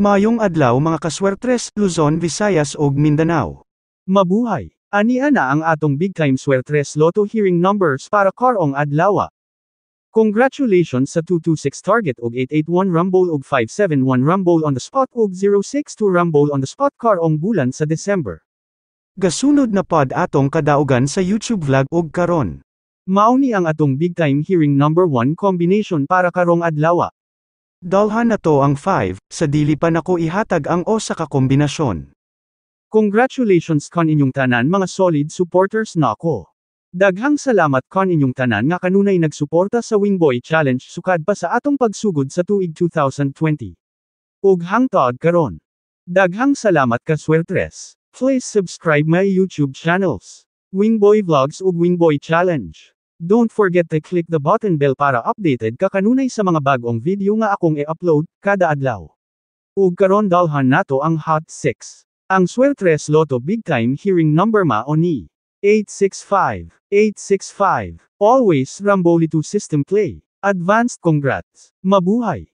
Mayong adlaw mga kaswertres, Luzon, Visayas ug Mindanao. Mabuhay! Ani ana ang atong Big Time Swertres Lotto hearing numbers para karong adlaw. Congratulations sa 226 target ug 881 rumble ug 571 rumble on the spot ug 062 rumble on the spot karong bulan sa December. Gasunod na pod atong kadaugan sa YouTube vlog ug karon. Mauni ang atong big time hearing number 1 combination para karong adlaw. Dalhan na to ang 5, sa dili pa nako ihatag ang o sa kakombinasyon. Congratulations kan inyong tanan mga solid supporters nako. Daghang salamat kan inyong tanan nga kanunay nagsuporta sa Wingboy Challenge sukad pa sa atong pagsugod sa tuig 2020. Ug hangtod karon. Daghang salamat ka swertres. Please subscribe my YouTube channels. Wingboy Vlogs ug Wingboy Challenge. Don't forget to click the button bell para updated ka kanunay sa mga bagong video nga akong i-upload kada adlaw. Ug karon dalhan nato ang Hot 6. Ang Swertres Lotto Big Time Hearing Number ma oni. 865 865 Always Rambolito System Play. Advanced congrats. Mabuhay.